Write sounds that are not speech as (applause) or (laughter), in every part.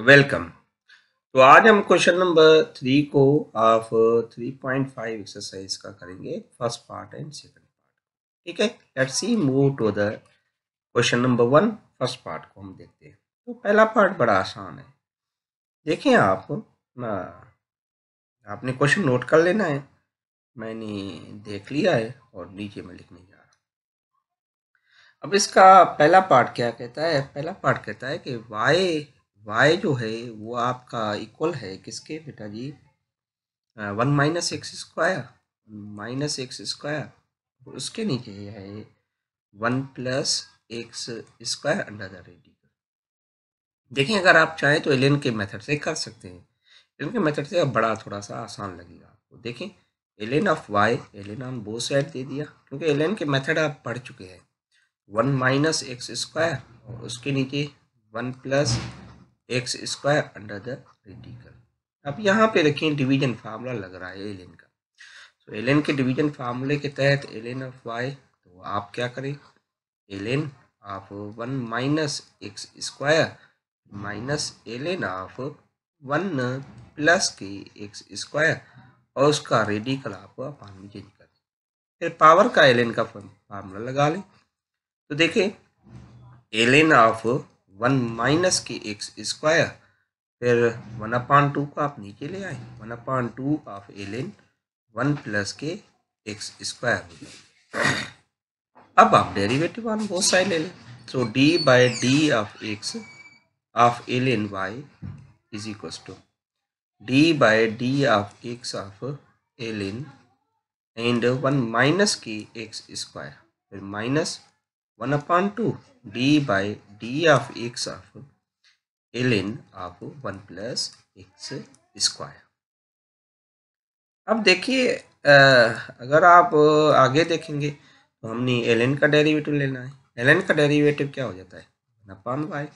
welcome तो आज हम क्वेश्चन नंबर थ्री को of three point five exercise का करेंगे first part and second part ठीक है let's see move to the question number one first part को हम देखते हैं तो पहला पार्ट बड़ा आसान है देखें आप ना आपने क्वेश्चन नोट कर लेना है मैंने देख लिया है और नीचे में लिखने जा रहा अब इसका पहला पार्ट क्या कहता है पहला पार्ट कहता है कि वाई वाई जो है वो आपका इक्वल है किसके बेटा जी one minus x square minus x square उसके नीचे है one plus x square under the radical देखिए अगर आप चाहें तो एलियन के मेथड से कर सकते हैं एलियन के मेथड से अब बड़ा थोड़ा सा आसान लगेगा आपको देखें ln of y ln on both side दे दिया क्योंकि एलियन के मेथड आप पढ़ चुके हैं वन माइनस एक्स स्क्वायर और उसके नीचे one plus x square under the radical अब यहाँ पे देखिए डिवीजन फार्मूला लग रहा है एलेन का तो एलेन के डिवीजन फार्मूले के तहत एलेन ऑफ वाई तो आप क्या करें ln of one minus x square minus Allen of one plus के एक्स स्क्वायर और उसका रेडिकल आप अपान में चेंज कर फिर पावर का एलेन का फार्मूला लगा लें तो देखें एलेन ऑफ वन माइनस के एक्स स्क्वायर फिर वन अपान टू को आप नीचे ले आए one upon two of L N one plus के एक्स स्क्वायर हो जाए अब आप डेरिवेटिव ऑन बहुत सारे ले लें सो तो d by d of x of L n y is equal to d by d of x of L n and one minus के एक्स स्क्वायर फिर minus one upon two d by d of x of L N of one plus x square अब देखिए अगर आप आगे देखेंगे तो हमने एल एन का डेरिवेटिव लेना है एल एन का डेरिवेटिव क्या हो जाता है वन अपॉन वाई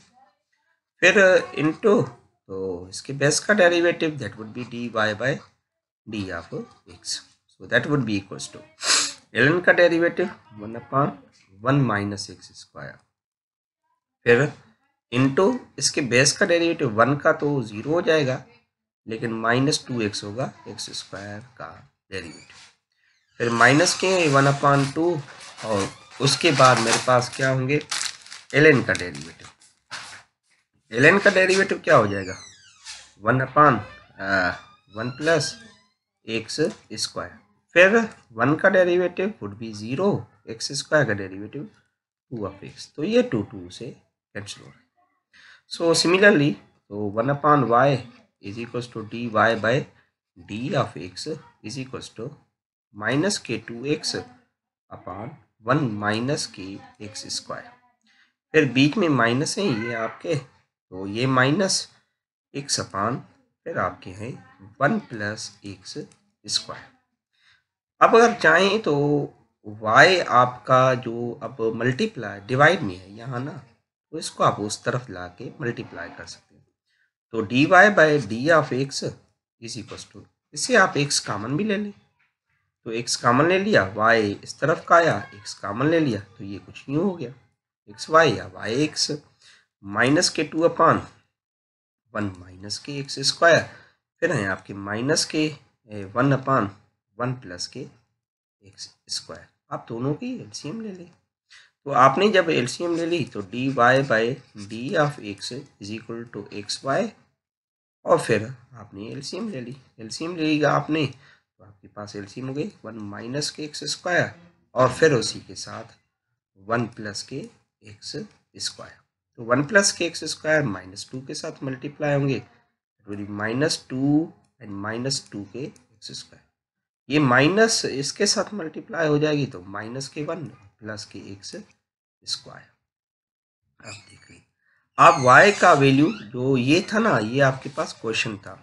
फिर इंटू तो इसके बेस का derivative that would be d y by d of x so that would be equals to l n का derivative one upon one minus x square फिर इंटू इसके base का derivative one का तो zero हो जाएगा लेकिन माइनस टू एक्स होगा एक्स स्क्वायर का डेरिवेटिव फिर माइनस के वन अपान टू और उसके बाद मेरे पास क्या होंगे एल का डेरिवेटिव एल का डेरिवेटिव क्या हो जाएगा one upon one plus x square फिर वन का derivative would be zero x square का डेरिवेटिव टू ऑफ एक्स तो ये टू टू से कैंसिल हो रहा है सो सिमिलरली तो one upon y is equals to d y by d of x is equals to minus k two x upon one minus के x square फिर बीच में माइनस हैं ये आपके तो ये माइनस एक्स अपॉन फिर आपके हैं वन प्लस एक्स स्क्वायर अब अगर चाहें तो वाई आपका जो अब मल्टीप्लाई डिवाइड में है यहाँ ना तो इसको आप उस तरफ ला के मल्टीप्लाई कर सकते हैं तो d y by d of x is equal to इसे आप एक्स कामन भी ले लें तो एक्स कामन ले लिया वाई इस तरफ का आया एक्स कामन ले लिया तो ये कुछ यूँ हो गया एक्स वाई या y x minus k two upon one minus के एक्स स्क्वायर फिर हैं आपके माइनस के वन अपान वन प्लस के एक्स स्क्वायर आप दोनों की एलसीएम ले लें तो आपने जब एलसीएम ले ली तो d y by d of x is equal to x y और फिर आपने एलसीएम ले ली एलसीएम ले लीगा आपने तो आपके पास एलसीएम हो गई वन माइनस के एक्स स्क्वायर और फिर उसी के साथ वन प्लस के एक्स स्क्वायर तो वन प्लस के एक्स स्क्वायर माइनस टू के साथ मल्टीप्लाई होंगे minus two and minus two k x square ये माइनस इसके साथ मल्टीप्लाई हो जाएगी तो माइनस के वन प्लस के एक्स स्क्वायर आप देख लीजिए आप वाई का वैल्यू जो ये था ना ये आपके पास क्वेश्चन था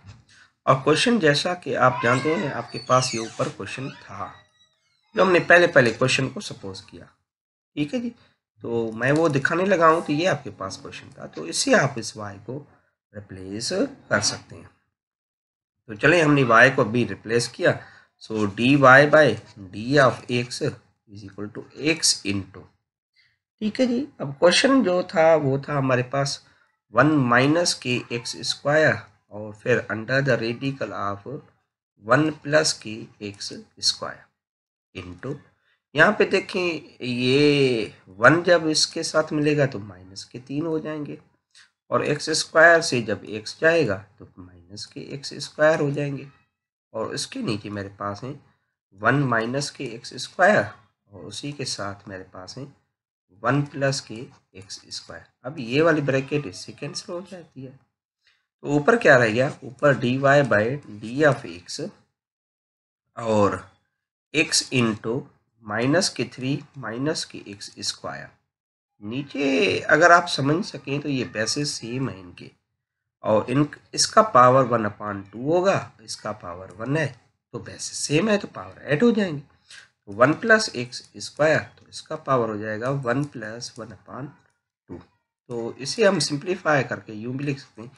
और क्वेश्चन जैसा कि आप जानते हैं आपके पास ये ऊपर क्वेश्चन था जो हमने पहले पहले क्वेश्चन को सपोज किया ठीक है जी तो मैं वो दिखाने लगा हूँ तो ये आपके पास क्वेश्चन था तो इससे आप इस वाई को रिप्लेस कर सकते हैं तो चले हमने वाई को अभी रिप्लेस किया so d y by d of x is equal to x into ठीक है जी अब क्वेश्चन जो था वो था हमारे पास वन माइनस के एक्स स्क्वायर और फिर under the radical of one plus के एक्स स्क्वायर इंटू यहाँ पे देखें ये वन जब इसके साथ मिलेगा तो माइनस के तीन हो जाएंगे और एक्स स्क्वायर से जब एक्स जाएगा तो माइनस के एक्स स्क्वायर हो जाएंगे और इसके नीचे मेरे पास हैं वन माइनस के एक्स स्क्वायर और उसी के साथ मेरे पास हैं वन प्लस के एक्स स्क्वायर अब ये वाली ब्रैकेट इससे कैंसिल हो जाती है तो ऊपर क्या रह गया ऊपर d y by d of x और x into minus k three minus के एक्स स्क्वायर नीचे अगर आप समझ सकें तो ये पैसे सेम हैं इनके और इन इसका पावर वन अपॉन टू होगा इसका पावर वन है तो वैसे सेम है तो पावर ऐड हो जाएंगे तो वन प्लस एक्स स्क्वायर तो इसका पावर हो जाएगा one plus one upon two तो इसे हम सिंप्लीफाई करके यूँ भी लिख सकते हैं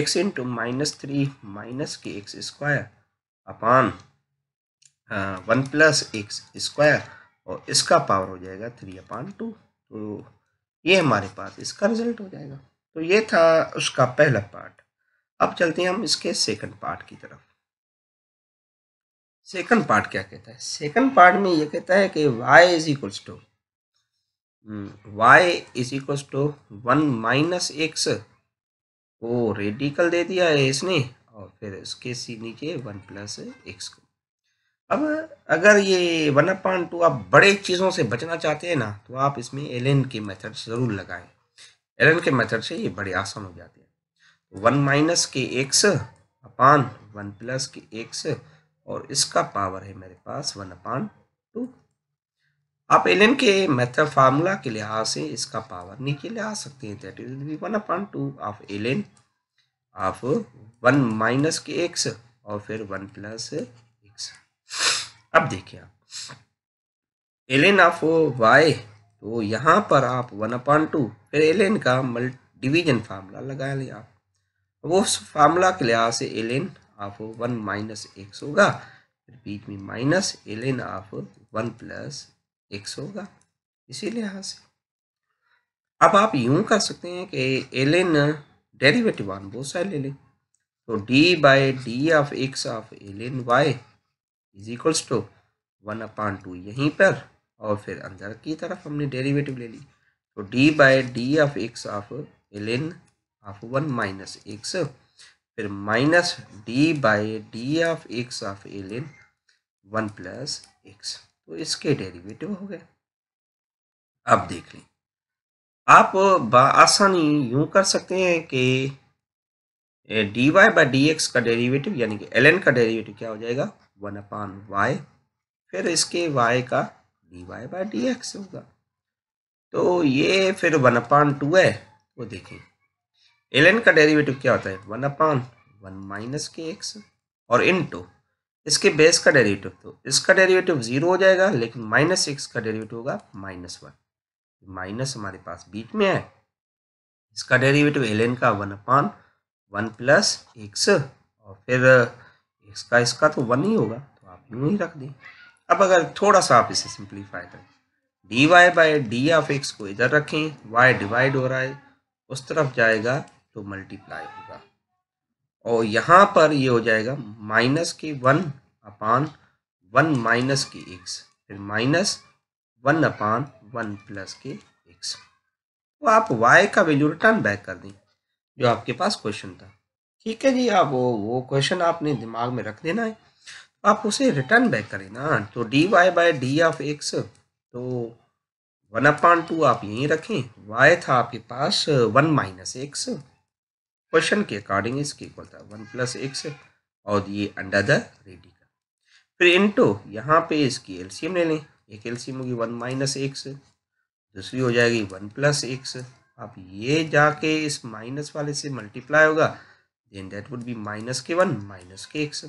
x into minus three minus के x square upon one plus x square और इसका पावर हो जाएगा थ्री अपॉन टू तो ये हमारे पास इसका रिजल्ट हो जाएगा तो ये था उसका पहला पार्ट अब चलते हैं हम इसके सेकंड पार्ट की तरफ सेकंड पार्ट क्या कहता है सेकंड पार्ट में ये कहता है कि y is equals to y is equals to one minus x को रेडिकल दे दिया है इसने और फिर इसके सी नीचे वन प्लस एक्स को अब अगर ये वन अपॉइंट टू आप बड़े चीज़ों से बचना चाहते हैं ना तो आप इसमें एल के मेथड ज़रूर लगाएं एलन के मेथड से ये बड़ी आसान हो जाती है वन तो माइनस के एक्स अपान वन प्लस के एक्स और इसका पावर है मेरे पास वन अपान टू आप एलन के मेथड फार्मूला के लिहाज से इसका पावर नीचे ले आ सकते हैं that is one upon two of L N of one minus के एक्स और फिर वन प्लस एक्स अब देखिए आप एल ऑफ वाई तो यहाँ पर आप वन अपान टू फिर एलेन का मल्ट डिवीजन फार्मूला लगा लिया आप वो फार्मूला के लिहाज से L N of one minus x होगा फिर बीच में minus Allen of one plus x होगा इसी लिहाज से अब आप यूं कर सकते हैं कि एलेन डेरिवेटिव वन बहुत सारे ले लें तो d by d of x of L N y is equals to one upon two यहीं पर और फिर अंदर की तरफ हमने डेरिवेटिव ले ली तो d by d of x of L N of one minus x फिर minus d by d of x of L N one plus x तो इसके डेरिवेटिव हो गए आप देख लें आप आसानी यूं कर सकते हैं कि d y by d x का डेरिवेटिव यानी कि एल एन का डेरिवेटिव क्या हो जाएगा वन अपान वाई फिर इसके वाई का d y by d x होगा तो ये फिर वन अपान टू है वो देखें एल का डेरिवेटिव क्या होता है वन अपान वन माइनस के एक्स और इन टू इसके बेस का डेरिवेटिव तो इसका डेरिवेटिव ज़ीरो हो जाएगा लेकिन माइनस एक्स का डेरिवेटिव होगा माइनस वन माइनस हमारे पास बीच में है इसका डेरिवेटिव एल का one upon one plus x और फिर एक्स का इसका तो वन ही होगा तो आप यूँ ही रख दें अब अगर थोड़ा सा आप इसे सिंप्लीफाई करें d y by d of x को इधर रखें वाई डिवाइड हो रहा है उस तरफ जाएगा तो मल्टीप्लाई होगा और यहाँ पर ये हो जाएगा माइनस के वन अपान वन माइनस के एक्स फिर minus one upon one plus के एक्स तो आप वाई का वैल्यू रिटर्न बैक कर दें जो आपके पास क्वेश्चन था ठीक है जी आप वो वो क्वेश्चन आपने दिमाग में रख देना है आप उसे रिटर्न बैक करें ना तो d y by d of x तो वन अपॉन टू आप यहीं रखें वाई था आपके पास वन माइनस एक्स क्वेश्चन के अकॉर्डिंग इसके इक्वल था वन प्लस एक्स और ये अंडर द रेडिकल फिर इंटो यहाँ पे इसकी एलसीएम ले लें एक एलसीएम होगी वन माइनस एक्स दूसरी हो जाएगी वन प्लस एक्स आप ये जाके इस माइनस वाले से मल्टीप्लाई होगा then that would be minus के वन माइनस के एक्स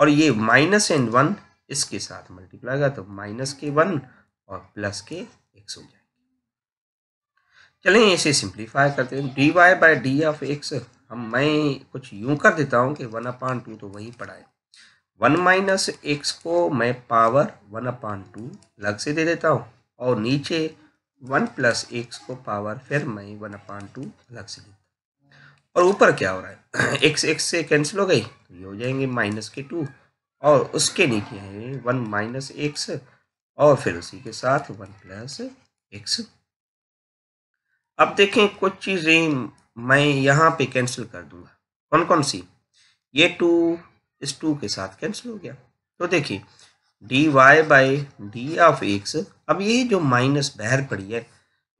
और ये माइनस एंड वन इसके साथ मल्टीप्लाई होगा तो माइनस के वन और प्लस के एक्स हो जाएंगे चलें इसे सिंप्लीफाई करते हैं d y by d of x हम मैं कुछ यूं कर देता हूं कि वन अपान टू तो वहीं पड़ा है वन माइनस एक्स को मैं पावर वन अपान टू अलग से दे देता हूँ और नीचे वन प्लस एक्स को पावर फिर मैं वन अपान टू अलग से देता और ऊपर क्या हो रहा है एक्स (coughs) एक्स से कैंसिल हो गई तो ये हो जाएंगे माइनस के टू और उसके नीचे है वन माइनस एक्स और फिर उसी के साथ वन प्लस एक्स अब देखें कुछ चीज़ें मैं यहाँ पे कैंसिल कर दूंगा कौन कौन सी ये टू इस टू के साथ कैंसिल हो गया तो देखिए d y by d of x अब ये जो माइनस बहर पड़ी है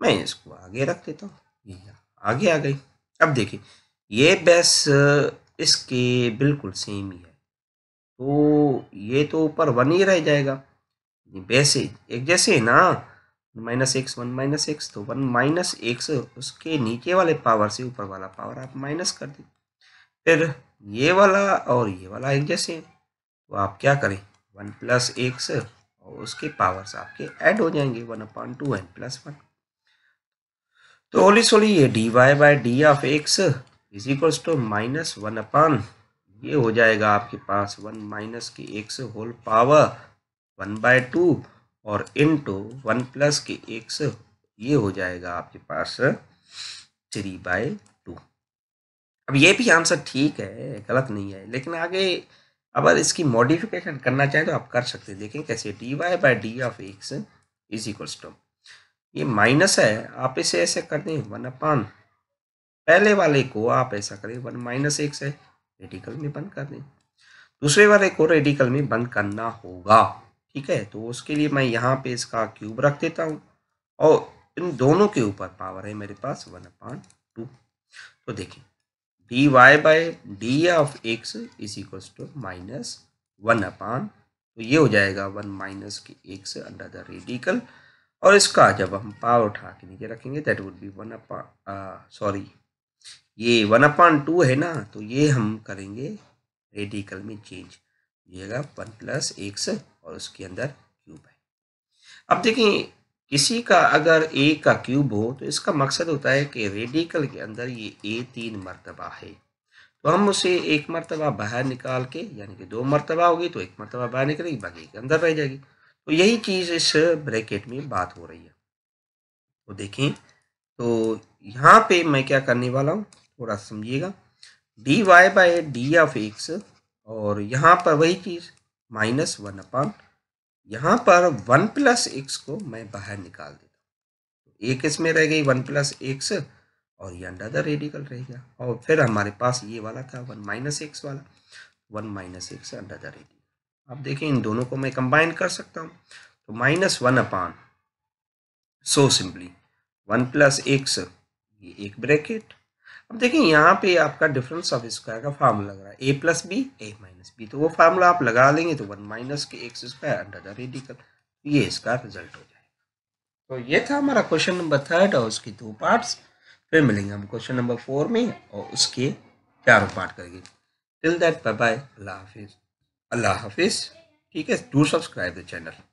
मैं इसको आगे रख देता हूँ ये आगे आ गई अब देखिए ये बेस इसके बिल्कुल सेम ही है तो ये तो ऊपर वन ही रह जाएगा वैसे एक जैसे ना minus x one minus x तो वन माइनस एक्स उसके नीचे वाले पावर से ऊपर वाला पावर आप माइनस कर दें फिर ये वाला और ये वाला एक जैसे तो आप क्या करें वन प्लस एक्स और उसके पावर्स आपके ऐड हो जाएंगे one upon two n plus one तो ओली सोली ये d y by d of x is equals to minus one upon ये हो जाएगा आपके पास वन माइनस के x whole power one by two और इन टू वन प्लस के एक्स ये हो जाएगा आपके पास थ्री बाय टू अब ये भी आंसर ठीक है गलत नहीं है लेकिन आगे अगर इसकी मॉडिफिकेशन करना चाहें तो आप कर सकते हैं देखें कैसे d y by d of x is equals to ये माइनस है आप इसे ऐसे कर दें वन अपान पहले वाले को आप ऐसा करें वन माइनस एक्स है रेडिकल में बंद कर दें दूसरे वाले को रेडिकल में बंद करना होगा ठीक है तो उसके लिए मैं यहाँ पे इसका क्यूब रख देता हूँ और इन दोनों के ऊपर पावर है मेरे पास वन अपॉन टू तो देखिए d y by d of x is equal to minus one upon तो ये हो जाएगा वन माइनस के एक्स अंडर द रेडिकल और इसका जब हम पावर उठा के नीचे रखेंगे that would be one upon sorry ये वन अपॉन टू है ना तो ये हम करेंगे रेडिकल में चेंज मिलेगा वन प्लस एक्स और उसके अंदर क्यूब है अब देखें किसी का अगर ए का क्यूब हो तो इसका मकसद होता है कि रेडिकल के अंदर ये ए तीन मरतबा है तो हम उसे एक मरतबा बाहर निकाल के यानी कि दो मरतबा होगी तो एक मरतबा बाहर निकलेगी बाकी के अंदर रह जाएगी तो यही चीज़ इस ब्रैकेट में बात हो रही है तो देखें तो यहाँ पे मैं क्या करने वाला हूँ थोड़ा समझिएगा d y by d of x और यहाँ पर वही चीज़ माइनस वन अपॉन यहाँ पर वन प्लस एक्स को मैं बाहर निकाल देता हूँ तो एक इसमें रह गई वन प्लस एक्स और ये अंडर द रेडिकल रह गया और फिर हमारे पास ये वाला था वन माइनस एक्स वाला one minus x under the radical अब देखें इन दोनों को मैं कंबाइन कर सकता हूँ तो minus one upon so simply one plus x ये एक ब्रैकेट अब देखें यहाँ पे आपका डिफरेंस ऑफ स्क्वायर का फार्मूला लग रहा है A plus B A minus B तो वो फार्मूला आप लगा लेंगे तो वन माइनस के x square under the radical ये इसका रिजल्ट हो जाएगा तो ये था हमारा क्वेश्चन नंबर थर्ड और उसके दो पार्ट्स फिर मिलेंगे हम क्वेश्चन नंबर फोर में और उसके चारों पार्ट करेंगे टिल दैट बाय बाय अल्लाह हाफिज़ अल्लाह हाफिज़ ठीक है डू सब्सक्राइब द चैनल